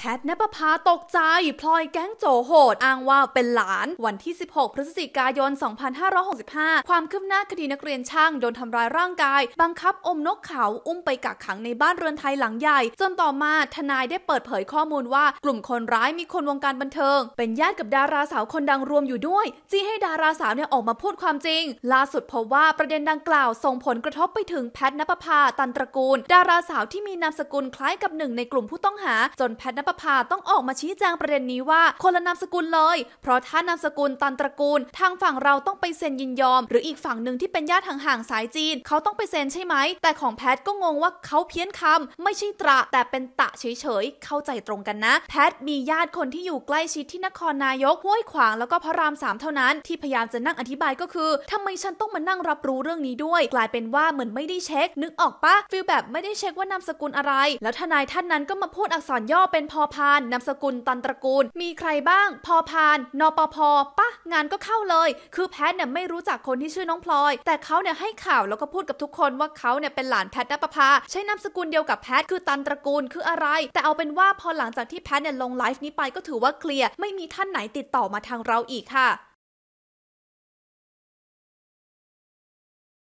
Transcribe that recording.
แพทนปภาตกใจ พลอยแก๊งโจโหดอ้างว่าเป็นหลาน วันที่ 16พฤศจิกายน 2565 ความคืบหน้าคดีนักเรียนช่าง โดนทำร้ายร่างกาย บังคับอมนกเขาอุ้มไปกักขังในบ้านเรือนไทยหลังใหญ่ จนต่อมาทนายได้เปิดเผยข้อมูลว่ากลุ่มคนร้ายมีคนวงการบันเทิง เป็นญาติกับดาราสาวคนดังรวมอยู่ด้วย จี้ให้ดาราสาวเนี่ยออกมาพูดความจริง ล่าสุดพบว่าประเด็นดังกล่าวส่งผลกระทบไปถึงแพทนปภาตันตระกูล ดาราสาวที่มีนามสกุลคล้ายกับหนึ่ง ในกลุ่มผู้ต้องหาจนแพทนประภาต้องออกมาชี้แจงประเด็นนี้ว่าคนละนามสกุลเลย เพราะถ้านามสกุล ตันตระกูล ทางฝั่งเราต้องไปเซ็นยินยอม หรืออีกฝั่งหนึ่งที่เป็นญาติห่างๆสายจีน เขาต้องไปเซ็นใช่ไหมแต่ของแพทก็งงว่าเขาเพี้ยนคำไม่ใช่ตระแต่เป็นตะเฉยๆ เข้าใจตรงกันนะ แพทมีญาติคนที่อยู่ใกล้ชิดที่นครนายกห้วยขวางแล้วก็พระรามสามเท่านั้นที่พยายามจะนั่งอธิบาย ก็คือทำไมฉันต้องมานั่งรับรู้เรื่องนี้ด้วย กลายเป็นว่าเหมือนไม่ได้เช็คนึกออกปะฟิลแบบไม่ได้เช็คว่านามสกุลอะไร แล้วทนายท่านนั้นก็มาพูดอักษรย่อเป็นพอพาน นามสกุลตันตระกูล มีใครบ้าง พอพาน นปพปะงานก็เข้าเลย คือแพทเนี่ยไม่รู้จักคนที่ชื่อน้องพลอย แต่เขาเนี่ยให้ข่าวแล้วก็พูดกับทุกคนว่าเขาเนี่ยเป็นหลานแพทนปภา ใช้นามสกุลเดียวกับแพท คือตันตระกูลคืออะไร แต่เอาเป็นว่าพอหลังจากที่แพทเนี่ยลงไลฟ์นี้ไปก็ถือว่าเคลียร์ ไม่มีท่านไหนติดต่อมาทางเราอีกค่ะ